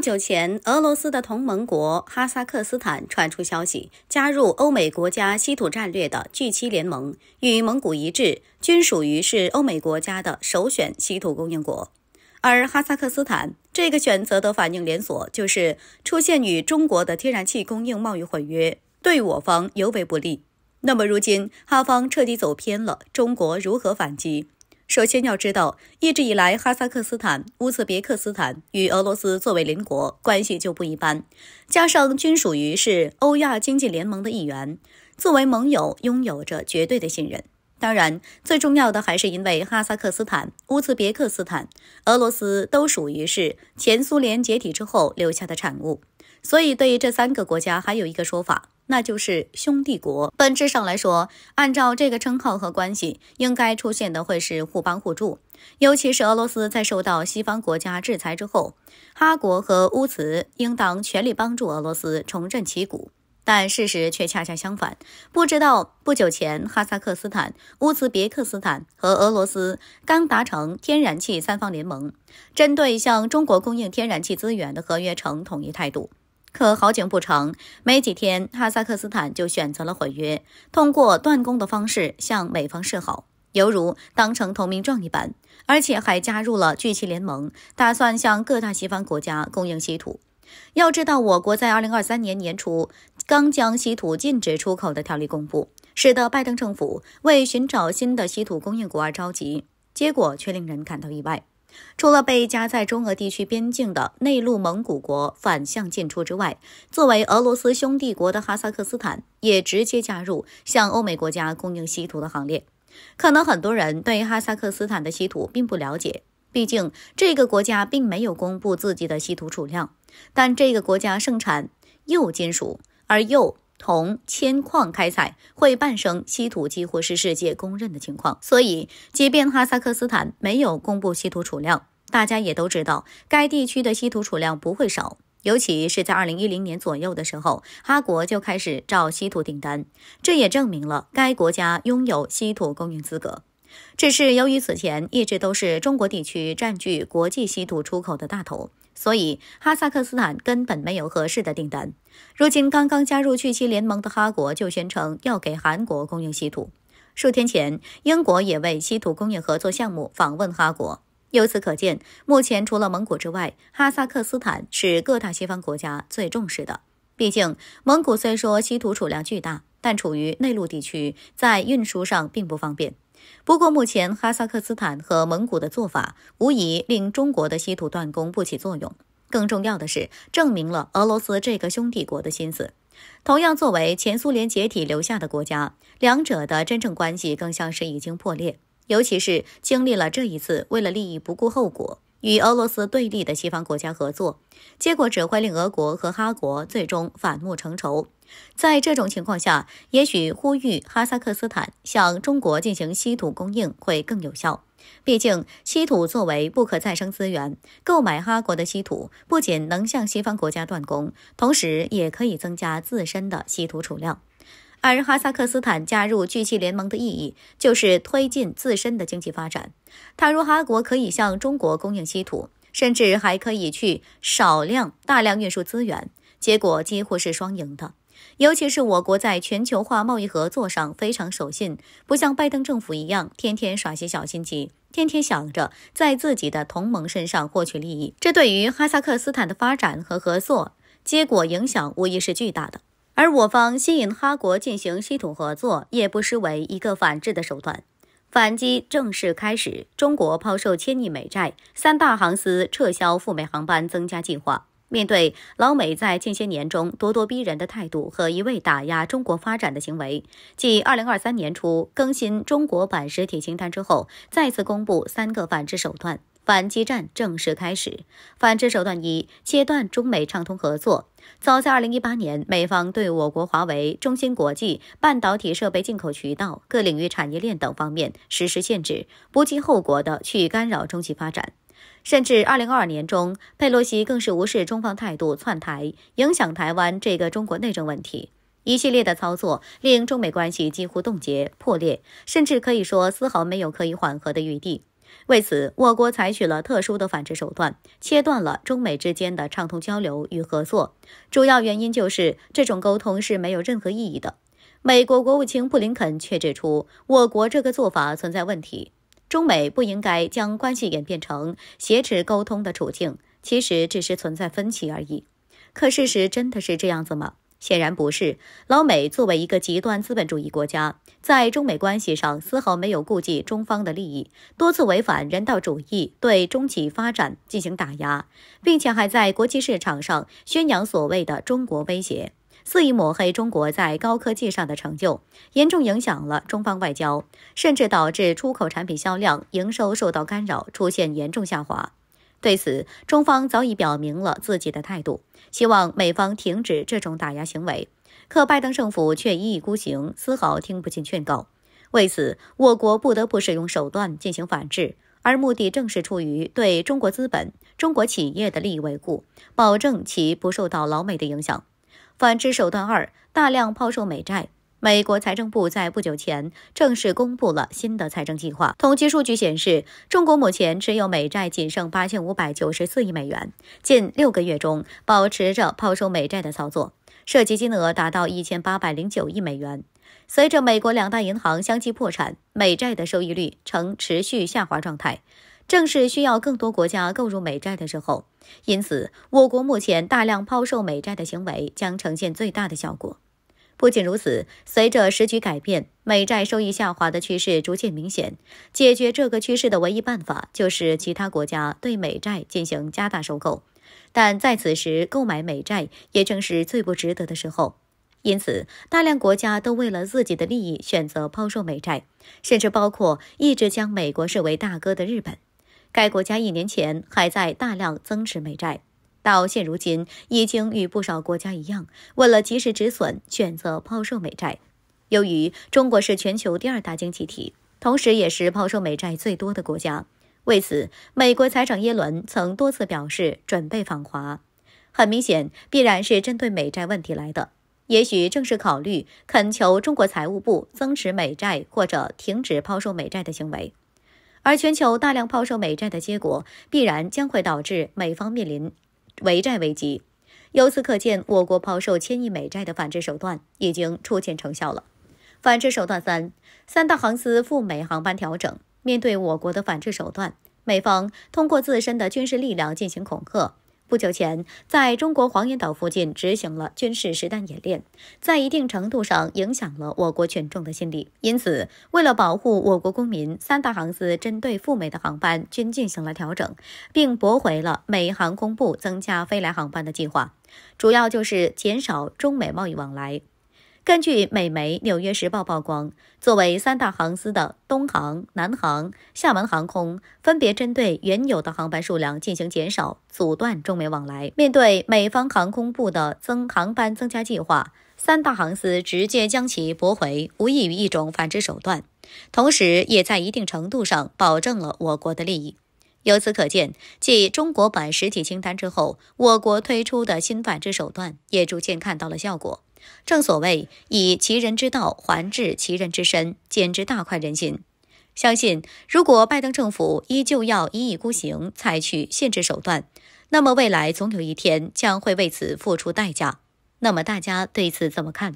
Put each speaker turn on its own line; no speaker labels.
不久前，俄罗斯的同盟国哈萨克斯坦传出消息，加入欧美国家稀土战略的 G7 联盟，与蒙古一致，均属于是欧美国家的首选稀土供应国。而哈萨克斯坦这个选择的反应连锁，就是出现与中国的天然气供应贸易毁约，对我方尤为不利。那么如今哈方彻底走偏了，中国如何反击？首先要知道，一直以来，哈萨克斯坦、乌兹别克斯坦与俄罗斯作为邻国关系就不一般，加上均属于是欧亚经济联盟的一员，作为盟友拥有着绝对的信任。当然，最重要的还是因为哈萨克斯坦、乌兹别克斯坦、俄罗斯都属于是前苏联解体之后留下的产物，所以对这三个国家还有一个说法。那就是兄弟国。本质上来说，按照这个称号和关系，应该出现的会是互帮互助。尤其是俄罗斯在受到西方国家制裁之后，哈国和乌兹应当全力帮助俄罗斯重振旗鼓。但事实却恰恰相反。不知道不久前，哈萨克斯坦、乌兹别克斯坦和俄罗斯刚达成天然气三方联盟，针对向中国供应天然气资源的合约，呈统一态度。可好景不长，没几天，哈萨克斯坦就选择了毁约，通过断供的方式向美方示好，犹如当成投名状一般，而且还加入了聚气联盟，打算向各大西方国家供应稀土。要知道，我国在2023年年初刚将稀土禁止出口的条例公布，使得拜登政府为寻找新的稀土供应国而着急，结果却令人感到意外。除了被夹在中俄地区边境的内陆蒙古国反向进出之外，作为俄罗斯兄弟国的哈萨克斯坦也直接加入向欧美国家供应稀土的行列。可能很多人对哈萨克斯坦的稀土并不了解，毕竟这个国家并没有公布自己的稀土储量，但这个国家盛产铀金属，而铀。铜铅矿开采会伴生稀土，几乎是世界公认的情况。所以，即便哈萨克斯坦没有公布稀土储量，大家也都知道该地区的稀土储量不会少。尤其是在二零一零年左右的时候，哈国就开始照稀土订单，这也证明了该国家拥有稀土供应资格。只是由于此前一直都是中国地区占据国际稀土出口的大头，所以哈萨克斯坦根本没有合适的订单。如今刚刚加入去西联盟的哈国就宣称要给韩国供应稀土。数天前，英国也为稀土工业合作项目访问哈国。由此可见，目前除了蒙古之外，哈萨克斯坦是各大西方国家最重视的。毕竟，蒙古虽说稀土储量巨大，但处于内陆地区，在运输上并不方便。不过，目前哈萨克斯坦和蒙古的做法，无疑令中国的稀土断供不起作用。更重要的是，证明了俄罗斯这个兄弟国的心思。同样作为前苏联解体留下的国家，两者的真正关系更像是已经破裂，尤其是经历了这一次，为了利益不顾后果。与俄罗斯对立的西方国家合作，结果只会令俄国和哈国最终反目成仇。在这种情况下，也许呼吁哈萨克斯坦向中国进行稀土供应会更有效。毕竟，稀土作为不可再生资源，购买哈国的稀土不仅能向西方国家断供，同时也可以增加自身的稀土储量。而哈萨克斯坦加入 G7 联盟的意义，就是推进自身的经济发展。倘若哈国可以向中国供应稀土，甚至还可以去少量、大量运输资源，结果几乎是双赢的。尤其是我国在全球化贸易合作上非常守信，不像拜登政府一样天天耍些小心机，天天想着在自己的同盟身上获取利益。这对于哈萨克斯坦的发展和合作结果影响，无疑是巨大的。而我方吸引哈国进行稀土合作，也不失为一个反制的手段。反击正式开始，中国抛售千亿美债，三大航司撤销赴美航班增加计划。面对老美在近些年中咄咄逼人的态度和一味打压中国发展的行为，继二零二三年初更新中国版实体清单之后，再次公布三个反制手段。反击战正式开始，反制手段一：切断中美畅通合作。早在二零一八年，美方对我国华为、中芯国际、半导体设备进口渠道、各领域产业链等方面实施限制，不计后果的去干扰中企发展。甚至二零二二年中，佩洛西更是无视中方态度，窜台，影响台湾这个中国内政问题。一系列的操作令中美关系几乎冻结、破裂，甚至可以说丝毫没有可以缓和的余地。为此，我国采取了特殊的反制手段，切断了中美之间的畅通交流与合作。主要原因就是这种沟通是没有任何意义的。美国国务卿布林肯却指出，我国这个做法存在问题，中美不应该将关系演变成挟持沟通的处境。其实只是存在分歧而已。可事实真的是这样子吗？显然不是。老美作为一个极端资本主义国家，在中美关系上丝毫没有顾及中方的利益，多次违反人道主义，对中企发展进行打压，并且还在国际市场上宣扬所谓的“中国威胁”，肆意抹黑中国在高科技上的成就，严重影响了中方外交，甚至导致出口产品销量、营收受到干扰，出现严重下滑。对此，中方早已表明了自己的态度，希望美方停止这种打压行为。可拜登政府却一意孤行，丝毫听不进劝告。为此，我国不得不使用手段进行反制，而目的正是出于对中国资本、中国企业的利益维护，保证其不受到老美的影响。反制手段二：大量抛售美债。美国财政部在不久前正式公布了新的财政计划。统计数据显示，中国目前持有美债仅剩八千五百九十四亿美元，近六个月中保持着抛售美债的操作，涉及金额达到一千八百零九亿美元。随着美国两大银行相继破产，美债的收益率呈持续下滑状态，正是需要更多国家购入美债的时候。因此，我国目前大量抛售美债的行为将呈现最大的效果。不仅如此，随着时局改变，美债收益下滑的趋势逐渐明显。解决这个趋势的唯一办法就是其他国家对美债进行加大收购，但在此时购买美债也正是最不值得的时候。因此，大量国家都为了自己的利益选择抛售美债，甚至包括一直将美国视为大哥的日本，该国家一年前还在大量增持美债。到现如今，已经与不少国家一样，为了及时止损，选择抛售美债。由于中国是全球第二大经济体，同时也是抛售美债最多的国家。为此，美国财长耶伦曾多次表示准备访华，很明显，必然是针对美债问题来的。也许正是考虑恳求中国财务部增持美债或者停止抛售美债的行为。而全球大量抛售美债的结果，必然将会导致美方面临。围债危机，由此可见，我国抛售千亿美债的反制手段已经初见成效了。反制手段三：三大航司赴美航班调整。面对我国的反制手段，美方通过自身的军事力量进行恐吓。不久前，在中国黄岩岛附近执行了军事实弹演练，在一定程度上影响了我国群众的心理。因此，为了保护我国公民，三大航司针对赴美的航班均进行了调整，并驳回了美航空部增加飞来航班的计划，主要就是减少中美贸易往来。根据美媒《纽约时报》曝光，作为三大航司的东航、南航、厦门航空，分别针对原有的航班数量进行减少，阻断中美往来。面对美方航空部的增航班增加计划，三大航司直接将其驳回，无异于一种反制手段，同时也在一定程度上保证了我国的利益。由此可见，继中国版实体清单之后，我国推出的新反制手段也逐渐看到了效果。正所谓以其人之道还治其人之身，简直大快人心。相信如果拜登政府依旧要一意孤行，采取限制手段，那么未来总有一天将会为此付出代价。那么大家对此怎么看？